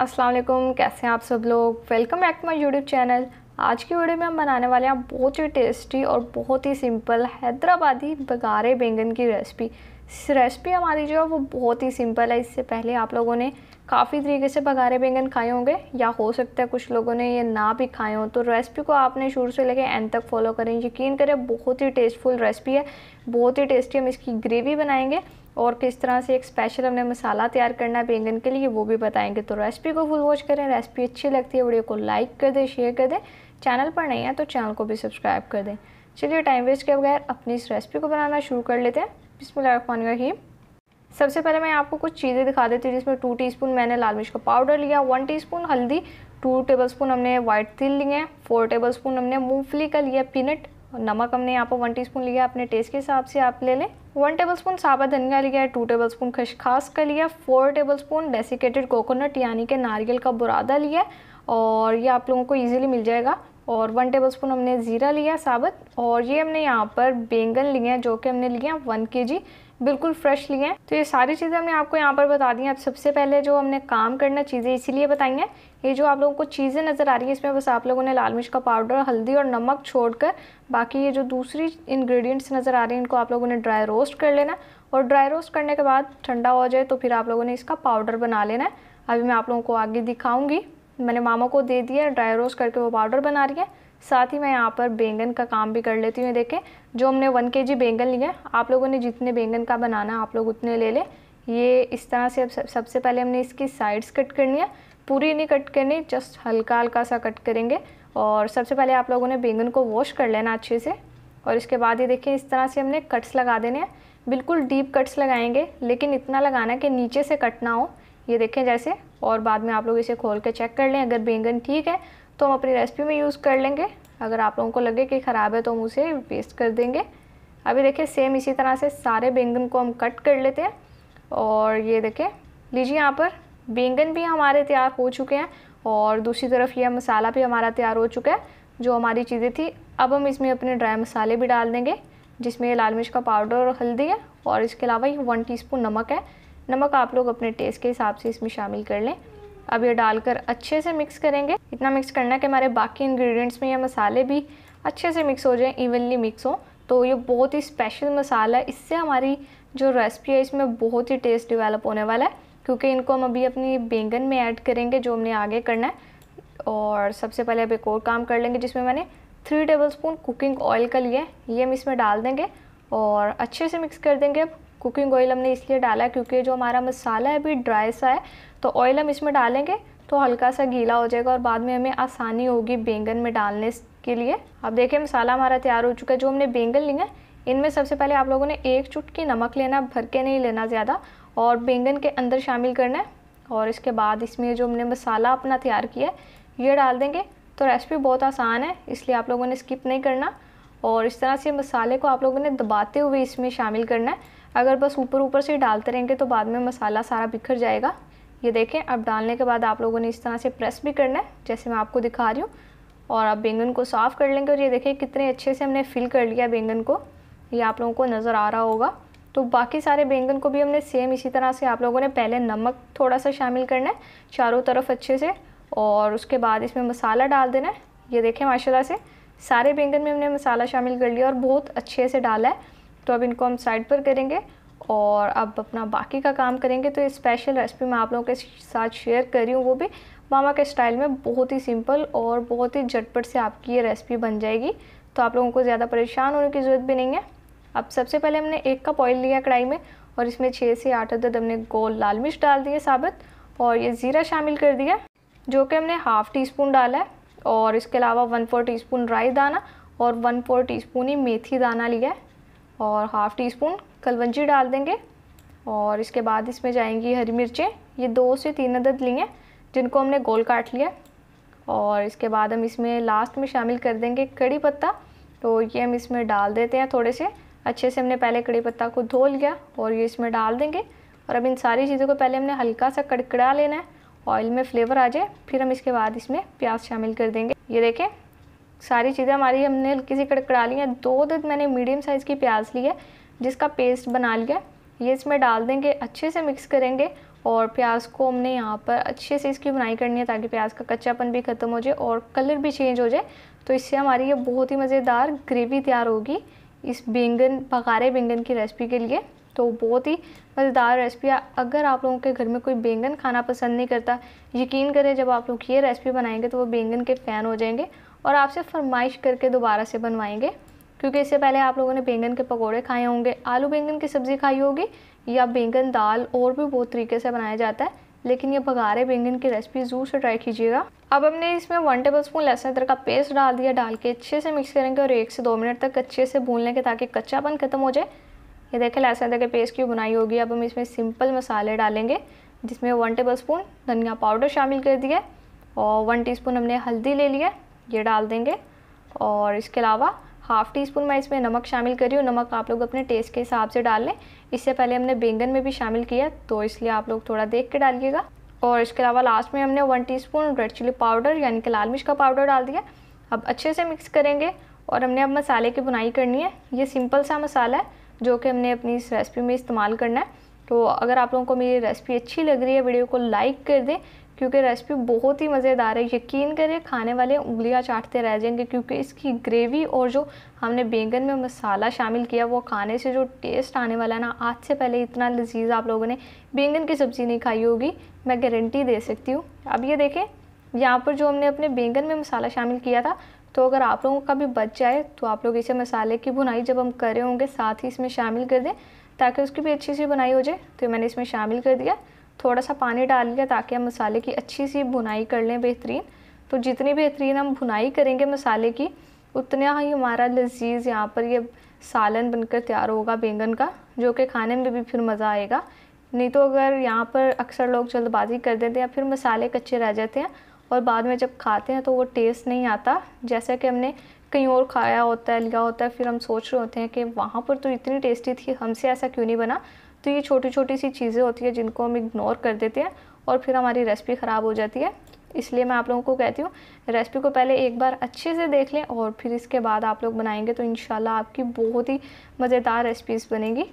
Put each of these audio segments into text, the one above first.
अस्सलाम वालेकुम कैसे हैं आप सब लोग welcome back to my YouTube channel आज की वीडियो में हम बनाने वाले हैं बहुत ही टेस्टी और बहुत ही सिंपल हैदराबादी बघारे बैंगन की रेसिपी रेसिपी हमारी जो है वो बहुत ही सिंपल है इससे पहले आप लोगों ने काफ़ी तरीके से बघारे बैंगन खाए होंगे या हो सकता है कुछ लोगों ने ये ना भी खाए हों तो रेसिपी को आपने शुरू से लेके एंड तक फॉलो करें यकीन करें बहुत ही टेस्टफुल रेसिपी है बहुत ही टेस्टी हम इसकी ग्रेवी बनाएंगे और किस तरह से एक स्पेशल हमने मसाला तैयार करना है बैंगन के लिए वो भी बताएंगे तो रेसिपी को फुल वॉच करें रेसिपी अच्छी लगती है वीडियो को लाइक कर दें शेयर कर दें चैनल पर नहीं है तो चैनल को भी सब्सक्राइब कर दें चलिए टाइम वेस्ट के बगैर अपनी इस रेसिपी को बनाना शुरू कर लेते हैं बिस्मिल्लाहिर्रहमानिर्रहीम सबसे पहले मैं आपको कुछ चीज़ें दिखा देती हूँ जिसमें टू टीस्पून मैंने लाल मिर्च का पाउडर लिया वन टीस्पून हल्दी टू टेबलस्पून हमने वाइट तिल लिए हैं फोर स्पून हमने मूंगफली का लिया पीनट नमक हमने यहाँ पर वन स्पून लिया अपने टेस्ट के हिसाब से आप ले लें वन टेबल स्पून साबुत धनिया लिया है टू टेबल स्पून खशखास का लिया four table spoon desiccated coconut यानी कि नारियल का बुरादा लिया और ये आप लोगों को ईजिली मिल जाएगा और वन टेबलस्पून हमने ज़ीरा लिया साबुत और ये हमने यहाँ पर बैंगन लिए हैं जो कि हमने लिए हैं वन के जी बिल्कुल फ्रेश लिए हैं तो ये सारी चीज़ें हमने आपको यहाँ पर बता दी हैं अब सबसे पहले जो हमने काम करना चीज़ें इसीलिए बताई हैं ये जो आप लोगों को चीज़ें नज़र आ रही हैं इसमें बस आप लोगों ने लाल मिर्च का पाउडर हल्दी और नमक छोड़कर बाकी ये जो दूसरी इंग्रेडिएंट्स नज़र आ रही हैं इनको आप लोगों ने ड्राई रोस्ट कर लेना और ड्राई रोस्ट करने के बाद ठंडा हो जाए तो फिर आप लोगों ने इसका पाउडर बना लेना है अभी मैं आप लोगों को आगे दिखाऊँगी मैंने मामा को दे दिया ड्राई रोस्ट करके वो पाउडर बना रही है साथ ही मैं यहाँ पर बैंगन का काम भी कर लेती हूँ देखें जो हमने वन के जी बैंगन लिया आप लोगों ने जितने बैंगन का बनाना आप लोग उतने ले लें ये इस तरह से अब सबसे पहले हमने इसकी साइड्स कट करनी है पूरी नहीं कट करनी जस्ट हल्का हल्का सा कट करेंगे और सबसे पहले आप लोगों ने बैंगन को वॉश कर लेना अच्छे से और इसके बाद ये देखिए इस तरह से हमने कट्स लगा देने हैं बिल्कुल डीप कट्स लगाएंगे लेकिन इतना लगाना कि नीचे से कट ना हो ये देखें जैसे और बाद में आप लोग इसे खोल के चेक कर लें अगर बैंगन ठीक है तो हम अपनी रेसिपी में यूज़ कर लेंगे अगर आप लोगों को लगे कि ख़राब है तो हम उसे वेस्ट कर देंगे अभी देखिए सेम इसी तरह से सारे बैंगन को हम कट कर लेते हैं और ये देखें लीजिए यहाँ पर बैंगन भी हमारे तैयार हो चुके हैं और दूसरी तरफ यह मसाला भी हमारा तैयार हो चुका है जो हमारी चीज़ें थी अब हम इसमें अपने ड्राई मसाले भी डाल देंगे जिसमें लाल मिर्च का पाउडर और हल्दी है और इसके अलावा ये वन टी नमक है नमक आप लोग अपने टेस्ट के हिसाब से इसमें शामिल कर लें अब ये डालकर अच्छे से मिक्स करेंगे इतना मिक्स करना कि हमारे बाकी इंग्रेडिएंट्स में या मसाले भी अच्छे से मिक्स हो जाएं इवनली मिक्स हो तो ये बहुत ही स्पेशल मसाला है इससे हमारी जो रेसिपी है इसमें बहुत ही टेस्ट डिवेलप होने वाला है क्योंकि इनको हम अभी अपनी बैंगन में ऐड करेंगे जो हमने आगे करना है और सबसे पहले अब एक और काम कर लेंगे जिसमें मैंने three table spoon cooking oil का लिया है ये हम इसमें डाल देंगे और अच्छे से मिक्स कर देंगे अब कुकिंग ऑयल हमने इसलिए डाला क्योंकि जो हमारा मसाला है अभी ड्राई सा है तो ऑयल हम इसमें डालेंगे तो हल्का सा गीला हो जाएगा और बाद में हमें आसानी होगी बैंगन में डालने के लिए अब देखिए मसाला हमारा तैयार हो चुका है जो हमने बैंगन लिए हैं इनमें सबसे पहले आप लोगों ने एक चुटकी नमक लेना भर के नहीं लेना ज़्यादा और बैंगन के अंदर शामिल करना है और इसके बाद इसमें जो हमने मसाला अपना तैयार किया है ये डाल देंगे तो रेसिपी बहुत आसान है इसलिए आप लोगों ने स्किप नहीं करना और इस तरह से मसाले को आप लोगों ने दबाते हुए इसमें शामिल करना है अगर बस ऊपर ऊपर से डालते रहेंगे तो बाद में मसाला सारा बिखर जाएगा ये देखें अब डालने के बाद आप लोगों ने इस तरह से प्रेस भी करना है जैसे मैं आपको दिखा रही हूँ और आप बैंगन को साफ़ कर लेंगे और ये देखें कितने अच्छे से हमने फिल कर लिया बैंगन को ये आप लोगों को नज़र आ रहा होगा तो बाकी सारे बैंगन को भी हमने सेम इसी तरह से आप लोगों ने पहले नमक थोड़ा सा शामिल करना है चारों तरफ अच्छे से और उसके बाद इसमें मसाला डाल देना है ये देखें माशाल्लाह से सारे बैंगन में हमने मसाला शामिल कर लिया और बहुत अच्छे से डाला है तो अब इनको हम साइड पर करेंगे और अब अपना बाकी का काम करेंगे तो ये स्पेशल रेसिपी मैं आप लोगों के साथ शेयर कर रही हूँ वो भी मामा के स्टाइल में बहुत ही सिंपल और बहुत ही झटपट से आपकी ये रेसिपी बन जाएगी तो आप लोगों को ज़्यादा परेशान होने की ज़रूरत भी नहीं है अब सबसे पहले हमने एक कप ऑयल लिया कढ़ाई में और इसमें छः से आठ अदद हमने गोल लाल मिर्च डाल दिए साबित और ये ज़ीरा शामिल कर दिया जो कि हमने हाफ़ टी स्पून डाला है और इसके अलावा वन फोर टी स्पून राई दाना और वन फोर टी स्पून ही मेथी दाना लिया है और हाफ़ टी स्पून कलवंजी डाल देंगे और इसके बाद इसमें जाएंगी हरी मिर्चें ये दो से तीन अदद ली हैं जिनको हमने गोल काट लिया और इसके बाद हम इसमें लास्ट में शामिल कर देंगे कड़ी पत्ता तो ये हम इसमें डाल देते हैं थोड़े से अच्छे से हमने पहले कड़ी पत्ता को धो लिया और ये इसमें डाल देंगे और अब इन सारी चीज़ों को पहले हमने हल्का सा कड़कड़ा लेना है ऑयल में फ्लेवर आ जाए फिर हम इसके बाद इसमें प्याज शामिल कर देंगे ये देखें सारी चीज़ें हमारी हमने हल्की सी कड़कड़ा ली हैं दो दिन मैंने मीडियम साइज़ की प्याज ली है जिसका पेस्ट बना लिया ये इसमें डाल देंगे अच्छे से मिक्स करेंगे और प्याज को हमने यहाँ पर अच्छे से इसकी बुनाई करनी है ताकि प्याज का कच्चापन भी ख़त्म हो जाए और कलर भी चेंज हो जाए तो इससे हमारी ये बहुत ही मज़ेदार ग्रेवी तैयार होगी इस बैंगन पकारे बैंगन की रेसिपी के लिए तो बहुत ही मज़ेदार रेसिपी है अगर आप लोगों के घर में कोई बैंगन खाना पसंद नहीं करता यकीन करें जब आप लोग ये रेसिपी बनाएंगे तो वो बैंगन के फ़ैन हो जाएंगे और आपसे फरमाइश करके दोबारा से बनवाएंगे क्योंकि इससे पहले आप लोगों ने बैंगन के पकोड़े खाए होंगे आलू बैंगन की सब्ज़ी खाई होगी या बैंगन दाल और भी बहुत तरीके से बनाया जाता है लेकिन ये भगारे बैंगन की रेसिपी ज़रूर से ट्राई कीजिएगा अब हमने इसमें वन टेबल स्पून लहसुन अदरक का पेस्ट डाल दिया डाल के अच्छे से मिक्स करेंगे और एक से दो मिनट तक अच्छे से भून लेंगे ताकि कच्चापन खत्म हो जाए ये देखें लहसुन अदरक के पेस्ट की बुनाई होगी अब हम इसमें सिंपल मसाले डालेंगे जिसमें वन टेबल स्पून धनिया पाउडर शामिल कर दिया और वन स्पून हमने हल्दी ले लिया ये डाल देंगे और इसके अलावा हाफ़ टी स्पून मैं इसमें नमक शामिल कर रही हूँ नमक आप लोग अपने टेस्ट के हिसाब से डाल लें इससे पहले हमने बैंगन में भी शामिल किया तो इसलिए आप लोग थोड़ा देख के डालिएगा और इसके अलावा लास्ट में हमने one teaspoon red chilli powder यानी कि लाल मिर्च का पाउडर डाल दिया अब अच्छे से मिक्स करेंगे और हमने अब मसाले की बुनाई करनी है ये सिंपल सा मसाला है जो कि हमने अपनी इस रेसिपी में इस्तेमाल करना है तो अगर आप लोगों को मेरी रेसिपी अच्छी लग रही है वीडियो को लाइक कर दें क्योंकि रेसिपी बहुत ही मज़ेदार है यकीन करें खाने वाले उंगलियां चाटते रह जाएंगे क्योंकि इसकी ग्रेवी और जो हमने बैंगन में मसाला शामिल किया वो खाने से जो टेस्ट आने वाला ना आज से पहले इतना लजीज आप लोगों ने बैंगन की सब्ज़ी नहीं खाई होगी मैं गारंटी दे सकती हूँ अब ये देखें यहाँ पर जो हमने अपने बैंगन में मसाला शामिल किया था तो अगर आप लोगों का भी बच जाए तो आप लोग इसे मसाले की बुनाई जब हम करे होंगे साथ ही इसमें शामिल कर दें ताकि उसकी भी अच्छी सी बनाई हो जाए तो मैंने इसमें शामिल कर दिया थोड़ा सा पानी डाल लिया ताकि हम मसाले की अच्छी सी भुनाई कर लें बेहतरीन तो जितनी बेहतरीन हम भुनाई करेंगे मसाले की उतना ही हमारा लजीज़ यहाँ पर ये सालन बनकर तैयार होगा बैंगन का जो कि खाने में भी फिर मज़ा आएगा नहीं तो अगर यहाँ पर अक्सर लोग जल्दबाजी कर देते हैं फिर मसाले कच्चे रह जाते हैं और बाद में जब खाते हैं तो वो टेस्ट नहीं आता जैसा कि हमने कहीं और खाया होता है लिया होता है फिर हम सोच रहे होते हैं कि वहाँ पर तो इतनी टेस्टी थी हमसे ऐसा क्यों नहीं बना तो ये छोटी छोटी सी चीज़ें होती है जिनको हम इग्नोर कर देते हैं और फिर हमारी रेसिपी ख़राब हो जाती है इसलिए मैं आप लोगों को कहती हूँ रेसिपी को पहले एक बार अच्छे से देख लें और फिर इसके बाद आप लोग बनाएंगे तो इन आपकी बहुत ही मज़ेदार रेसिपीज़ बनेगी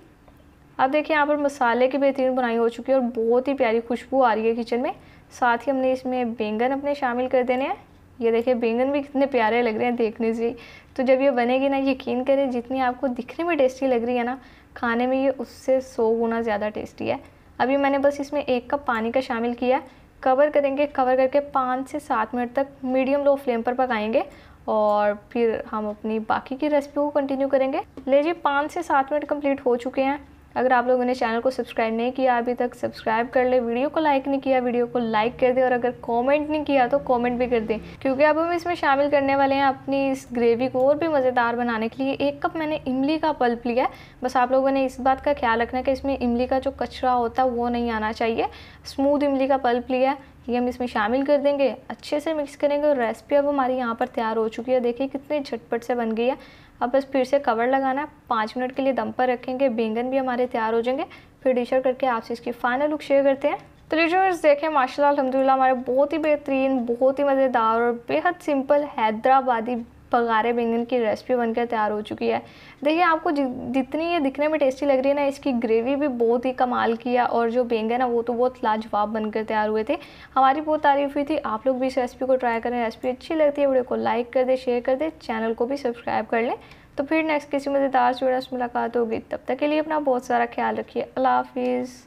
अब देखिए यहाँ पर मसाले की बेहतरीन बुनाई हो चुकी है और बहुत ही प्यारी खुशबू आ रही है किचन में साथ ही हमने इसमें बैंगन अपने शामिल कर देने हैं ये देखिए बैंगन भी कितने प्यारे लग रहे हैं देखने से तो जब ये बनेगी ना यकीन करें जितनी आपको दिखने में टेस्टी लग रही है ना खाने में ये उससे सौ गुना ज़्यादा टेस्टी है अभी मैंने बस इसमें एक कप पानी का शामिल किया है कवर करेंगे कवर करके पाँच से सात मिनट तक मीडियम लो फ्लेम पर पकाएंगे और फिर हम अपनी बाकी की रेसिपी को कंटिन्यू करेंगे ले जी पाँच से सात मिनट कंप्लीट हो चुके हैं अगर आप लोगों ने चैनल को सब्सक्राइब नहीं किया अभी तक सब्सक्राइब कर ले वीडियो को लाइक नहीं किया वीडियो को लाइक कर दें और अगर कमेंट नहीं किया तो कमेंट भी कर दें क्योंकि अब हम इसमें शामिल करने वाले हैं अपनी इस ग्रेवी को और भी मज़ेदार बनाने के लिए एक कप मैंने इमली का पल्प लिया है बस आप लोगों ने इस बात का ख्याल रखना कि इसमें इमली का जो कचरा होता है वो नहीं आना चाहिए स्मूथ इमली का पल्प लिया है ये हम इसमें शामिल कर देंगे अच्छे से मिक्स करेंगे और रेसिपी अब हमारी यहाँ पर तैयार हो चुकी है देखिए कितने झटपट से बन गई है अब बस फिर से कवर लगाना है पाँच मिनट के लिए दम पर रखेंगे बैंगन भी हमारे तैयार हो जाएंगे फिर डिशर करके आपसे इसकी फाइनल लुक शेयर करते हैं तो रिजर्स देखें माशाल्लाह अलहमदिल्ला हमारे बहुत ही बेहतरीन बहुत ही मज़ेदार और बेहद सिंपल हैदराबादी पगारे बैंगन की रेसिपी बनकर तैयार हो चुकी है देखिए आपको जितनी ये दिखने में टेस्टी लग रही है ना इसकी ग्रेवी भी बहुत ही कमाल की है और जो बैंगन है वो तो बहुत लाजवाब बनकर तैयार हुए थे हमारी बहुत तारीफ हुई थी आप लोग भी इस रेसिपी को ट्राई करें रेसिपी अच्छी लगती है वीडियो को लाइक कर दें शेयर कर दें चैनल को भी सब्सक्राइब कर लें तो फिर नेक्स्ट किसी मज़ेदार से मुलाकात होगी तब तक के लिए अपना बहुत सारा ख्याल रखिए अल्लाह हाफिज़